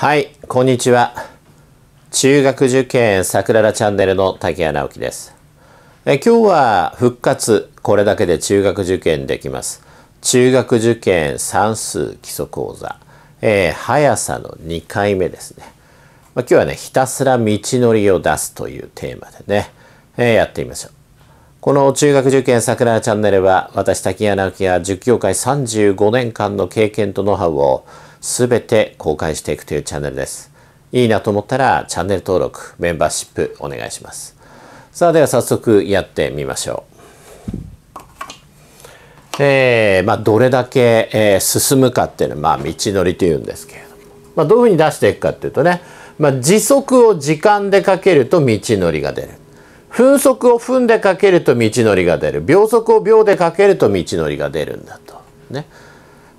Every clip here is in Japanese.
はい、こんにちは。中学受験桜田チャンネルの竹谷直樹です。え今日は復活、これだけで中学受験できます。中学受験算数基礎講座、えー、速さの2回目ですね。まあ、今日はね、ひたすら道のりを出すというテーマでね、えー、やってみましょう。この中学受験桜田チャンネルは、私滝谷直樹が塾0教会35年間の経験とノウハウを全て公開していくというチャンネルです。いいなと思ったらチャンネル登録、メンバーシップお願いします。さあでは早速やってみましょう。えー、まあ、どれだけ、えー、進むかっていうのは、まあ、道のりというんですけれども、まあ、どういうふうに出していくかっていうとね、まあ、時速を時間でかけると道のりが出る分速を踏んでかけると道のりが出る秒速を秒でかけると道のりが出るんだと。ね、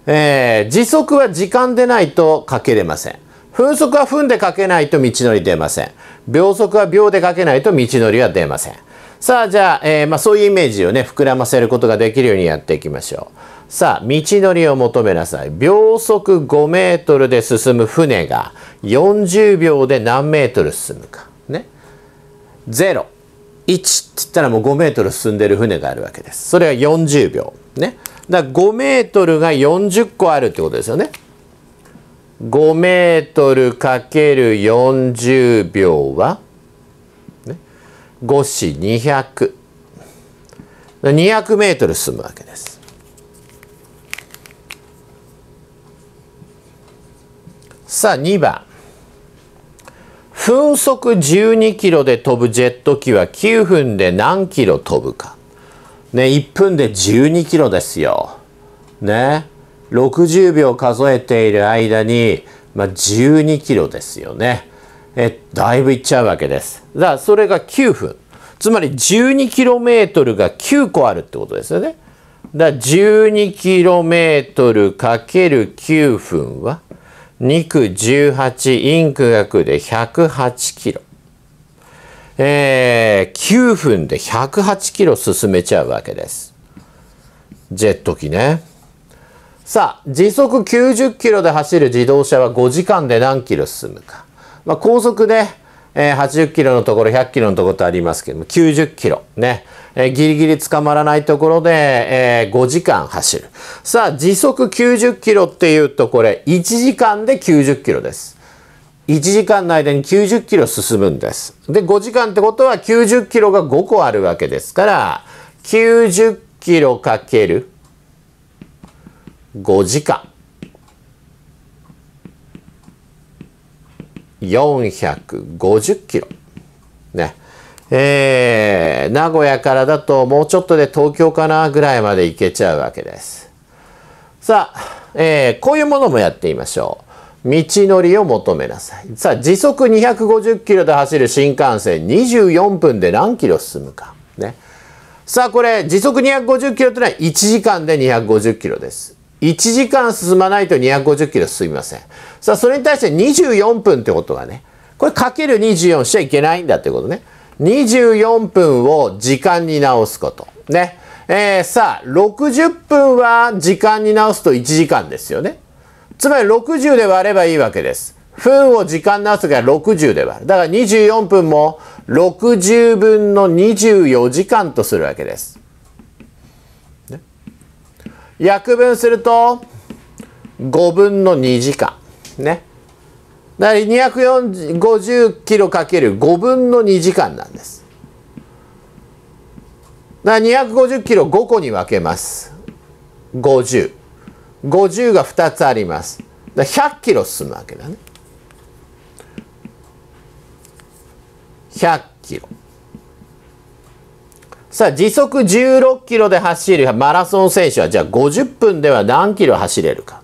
えー、時速は時間でないとかけれません。分速は分でかけないと道のり出ません。秒速は秒でかけないと道のりは出ません。さあ、じゃあ、えー、まあ、そういうイメージをね、膨らませることができるようにやっていきましょう。さあ、道のりを求めなさい。秒速5メートルで進む船が40秒で何メートル進むか。ね。0。1っつったらもう5メートル進んでる船があるわけです。それは40秒。ね。だから5メートルが40個あるってことですよね。5メートルかける40秒は、ね、5し200。200メートル進むわけです。さあ2番。分速12キロで飛ぶジェット機は9分で何キロ飛ぶか。ね、1分で12キロですよ。ね。60秒数えている間に、まあ、12キロですよね。え、だいぶいっちゃうわけです。だからそれが9分。つまり 12km が9個あるってことですよね。だから 12km×9 分は2 18、インク約で108キロ。えー、9分で108キロ進めちゃうわけです。ジェット機ね。さあ、時速90キロで走る自動車は5時間で何キロ進むか。まあ、高速ね、えー、80キロのところ、100キロのところとありますけども、90キロね、えー、ギリギリ捕まらないところで、えー、5時間走る。さあ、時速90キロっていうと、これ、1時間で90キロです。1時間の間に90キロ進むんです。で、5時間ってことは90キロが5個あるわけですから、90キロかける5時間。450キロ。ね。えー、名古屋からだともうちょっとで東京かなぐらいまで行けちゃうわけです。さあ、えー、こういうものもやってみましょう。道のりを求めなさい。さあ、時速250キロで走る新幹線24分で何キロ進むか。ね。さあ、これ、時速250キロというのは1時間で250キロです。1時間進まないと250キロ進みません。さあ、それに対して24分ってことがね、これかける24しちゃいけないんだってことね。24分を時間に直すこと。ね。えー、さあ、60分は時間に直すと1時間ですよね。つまり60で割ればいいわけです。分を時間直すから60で割る。だから24分も60分の24時間とするわけです。約分すると5分の2時間ねだから250キロかける5分の2時間なんですだから250キロ5個に分けます5050 50が2つありますだ100キロ進むわけだね100キロさあ、時速16キロで走るマラソン選手は、じゃあ50分では何キロ走れるか。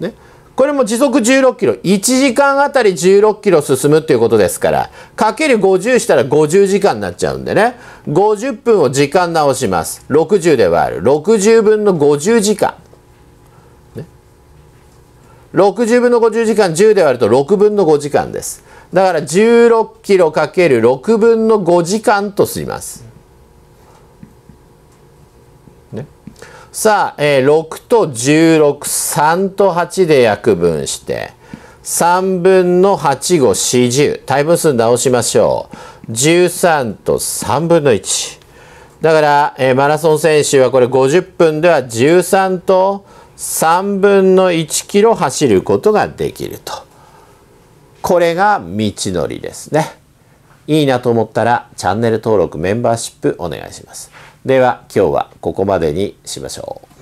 ね。これも時速16キロ。1時間あたり16キロ進むっていうことですから、かける50したら50時間になっちゃうんでね。50分を時間直します。60で割る。60分の50時間。ね、60分の50時間10で割ると6分の5時間です。だから16キロかける6分の5時間とすいます。さあ、えー、6と16、3と8で約分して、3分の8後40。対分数直しましょう。13と3分の1。だから、えー、マラソン選手はこれ50分では13と3分の1キロ走ることができると。これが道のりですね。いいなと思ったらチャンネル登録、メンバーシップお願いします。では今日はここまでにしましょう。